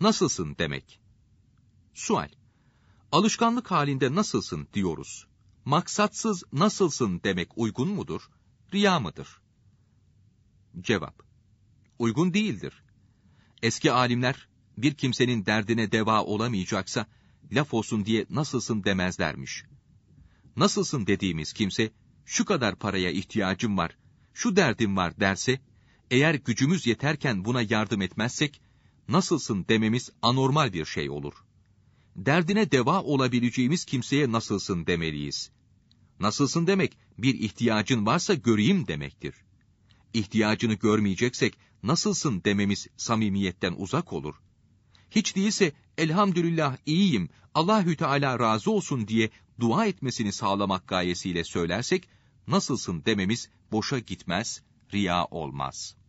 nasılsın demek. Sual. Alışkanlık halinde nasılsın diyoruz. Maksatsız nasılsın demek uygun mudur? Riya mıdır? Cevap. Uygun değildir. Eski alimler bir kimsenin derdine deva olamayacaksa laf olsun diye nasılsın demezlermiş. Nasılsın dediğimiz kimse şu kadar paraya ihtiyacım var, şu derdim var derse, eğer gücümüz yeterken buna yardım etmezsek nasılsın dememiz anormal bir şey olur. Derdine deva olabileceğimiz kimseye nasılsın demeliyiz. Nasılsın demek bir ihtiyacın varsa göreyim demektir. İhtiyacını görmeyeceksek nasılsın dememiz samimiyetten uzak olur. Hiç değilse elhamdülillah iyiyim, Allahü Teala razı olsun diye dua etmesini sağlamak gayesiyle söylersek nasılsın dememiz boşa gitmez, riya olmaz.''